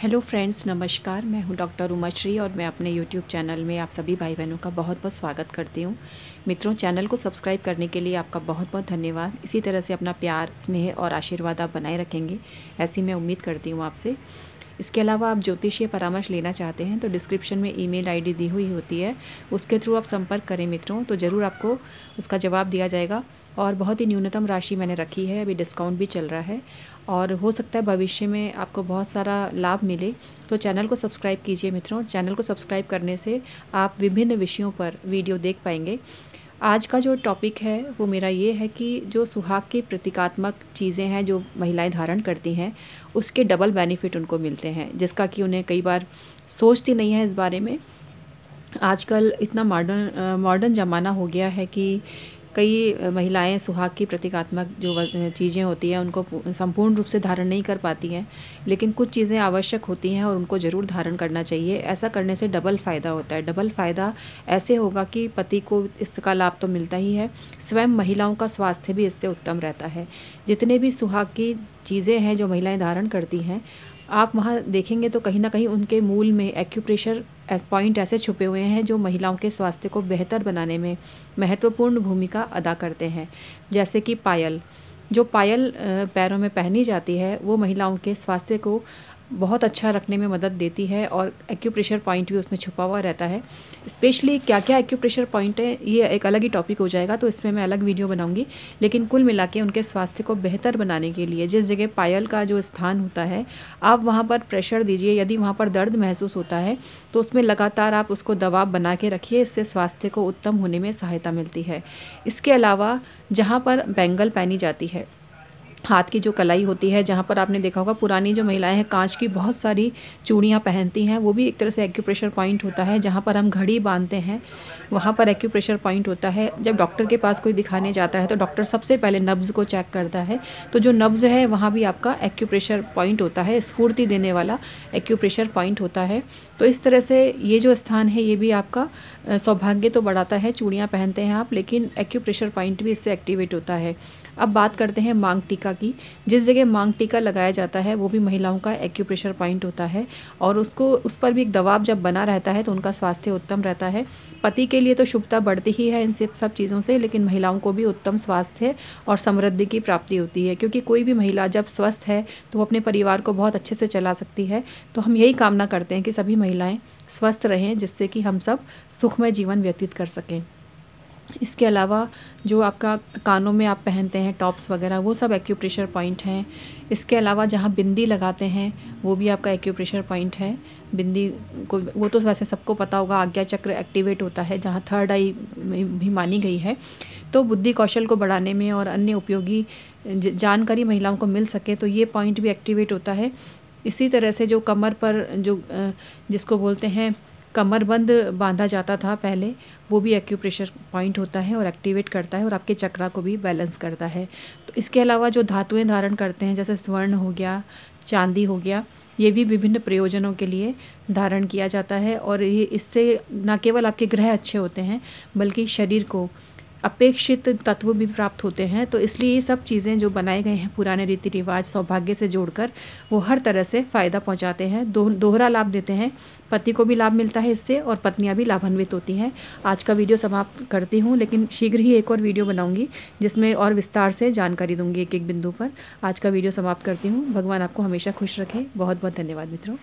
hello friends नमस्कार मैं हूं डॉक्टर उमाश्री और मैं अपने यूट्यूब चैनल में आप सभी भाई बहनों का बहुत बहुत स्वागत करती हूं मित्रों चैनल को सब्सक्राइब करने के लिए आपका बहुत बहुत धन्यवाद इसी तरह से अपना प्यार स्नेह और आशीर्वाद आप बनाए रखेंगे ऐसी मैं उम्मीद करती हूं आपसे इसके अलावा आप ज्योतिषीय परामर्श लेना चाहते हैं तो डिस्क्रिप्शन में ईमेल आईडी दी हुई होती है उसके थ्रू आप संपर्क करें मित्रों तो ज़रूर आपको उसका जवाब दिया जाएगा और बहुत ही न्यूनतम राशि मैंने रखी है अभी डिस्काउंट भी चल रहा है और हो सकता है भविष्य में आपको बहुत सारा लाभ मिले तो चैनल को सब्सक्राइब कीजिए मित्रों चैनल को सब्सक्राइब करने से आप विभिन्न विषयों पर वीडियो देख पाएंगे आज का जो टॉपिक है वो मेरा ये है कि जो सुहाग की प्रतीकात्मक चीज़ें हैं जो महिलाएं धारण करती हैं उसके डबल बेनिफिट उनको मिलते हैं जिसका कि उन्हें कई बार सोचती नहीं है इस बारे में आजकल इतना मॉडर्न मॉडर्न ज़माना हो गया है कि कई महिलाएं सुहाग की प्रतीकात्मक जो चीज़ें होती हैं उनको संपूर्ण रूप से धारण नहीं कर पाती हैं लेकिन कुछ चीज़ें आवश्यक होती हैं और उनको ज़रूर धारण करना चाहिए ऐसा करने से डबल फ़ायदा होता है डबल फ़ायदा ऐसे होगा कि पति को इसका लाभ तो मिलता ही है स्वयं महिलाओं का स्वास्थ्य भी इससे उत्तम रहता है जितने भी सुहाग की चीज़ें हैं जो महिलाएं धारण करती हैं आप वहाँ देखेंगे तो कहीं ना कहीं उनके मूल में एक्यूप्रेशर एस पॉइंट ऐसे छुपे हुए हैं जो महिलाओं के स्वास्थ्य को बेहतर बनाने में महत्वपूर्ण भूमिका अदा करते हैं जैसे कि पायल जो पायल पैरों में पहनी जाती है वो महिलाओं के स्वास्थ्य को बहुत अच्छा रखने में मदद देती है और एक्यूप्रेशर पॉइंट भी उसमें छुपा हुआ रहता है स्पेशली क्या क्या एक्यूप्रेशर पॉइंट है ये एक अलग ही टॉपिक हो जाएगा तो इसमें मैं अलग वीडियो बनाऊंगी लेकिन कुल मिला के उनके स्वास्थ्य को बेहतर बनाने के लिए जिस जगह पायल का जो स्थान होता है आप वहाँ पर प्रेशर दीजिए यदि वहाँ पर दर्द महसूस होता है तो उसमें लगातार आप उसको दबाव बना के रखिए इससे स्वास्थ्य को उत्तम होने में सहायता मिलती है इसके अलावा जहाँ पर बैंगल पहनी जाती है हाथ की जो कलाई होती है जहाँ पर आपने देखा होगा पुरानी जो महिलाएं हैं कांच की बहुत सारी चूड़ियाँ पहनती हैं वो भी एक तरह से एक्यूप्रेशर पॉइंट होता है जहाँ पर हम घड़ी बांधते हैं वहाँ पर एक्यूप्रेशर पॉइंट होता है जब डॉक्टर के पास कोई दिखाने जाता है तो डॉक्टर सबसे पहले नब्ज़ को चेक करता है तो जो नब्ज़ है वहाँ भी आपका एक्यूप्रेशर पॉइंट होता है स्फूर्ति देने वाला एक्यूप्रेशर पॉइंट होता है तो इस तरह से ये जो स्थान है ये भी आपका सौभाग्य तो बढ़ाता है चूड़ियाँ पहनते हैं आप लेकिन एक्यूप्रेशर पॉइंट भी इससे एक्टिवेट होता है अब बात करते हैं मांग टीका टीका की जिस जगह मांग टीका लगाया जाता है वो भी महिलाओं का एक्यूप्रेशर पॉइंट होता है और उसको उस पर भी एक दबाव जब बना रहता है तो उनका स्वास्थ्य उत्तम रहता है पति के लिए तो शुभता बढ़ती ही है इन सब सब चीज़ों से लेकिन महिलाओं को भी उत्तम स्वास्थ्य और समृद्धि की प्राप्ति होती है क्योंकि कोई भी महिला जब स्वस्थ है तो वो अपने परिवार को बहुत अच्छे से चला सकती है तो हम यही कामना करते हैं कि सभी महिलाएँ स्वस्थ रहें जिससे कि हम सब सुखमय जीवन व्यतीत कर सकें इसके अलावा जो आपका कानों में आप पहनते हैं टॉप्स वगैरह वो सब एक्यूप्रेशर पॉइंट हैं इसके अलावा जहाँ बिंदी लगाते हैं वो भी आपका एक्यूप्रेशर पॉइंट है बिंदी को वो तो वैसे सबको पता होगा आज्ञा चक्र एक्टिवेट होता है जहाँ थर्ड आई भी मानी गई है तो बुद्धि कौशल को बढ़ाने में और अन्य उपयोगी जानकारी महिलाओं को मिल सके तो ये पॉइंट भी एक्टिवेट होता है इसी तरह से जो कमर पर जो जिसको बोलते हैं कमरबंद बांधा जाता था पहले वो भी एक्यूप्रेशर पॉइंट होता है और एक्टिवेट करता है और आपके चक्रा को भी बैलेंस करता है तो इसके अलावा जो धातुएं धारण करते हैं जैसे स्वर्ण हो गया चांदी हो गया ये भी विभिन्न प्रयोजनों के लिए धारण किया जाता है और ये इससे न केवल आपके ग्रह अच्छे होते हैं बल्कि शरीर को अपेक्षित तत्व भी प्राप्त होते हैं तो इसलिए ये सब चीज़ें जो बनाए गए हैं पुराने रीति रिवाज सौभाग्य से जोड़कर वो हर तरह से फ़ायदा पहुंचाते हैं दो दोहरा लाभ देते हैं पति को भी लाभ मिलता है इससे और पत्नियां भी लाभान्वित होती हैं आज का वीडियो समाप्त करती हूँ लेकिन शीघ्र ही एक और वीडियो बनाऊँगी जिसमें और विस्तार से जानकारी दूँगी एक एक बिंदु पर आज का वीडियो समाप्त करती हूँ भगवान आपको हमेशा खुश रखें बहुत बहुत धन्यवाद मित्रों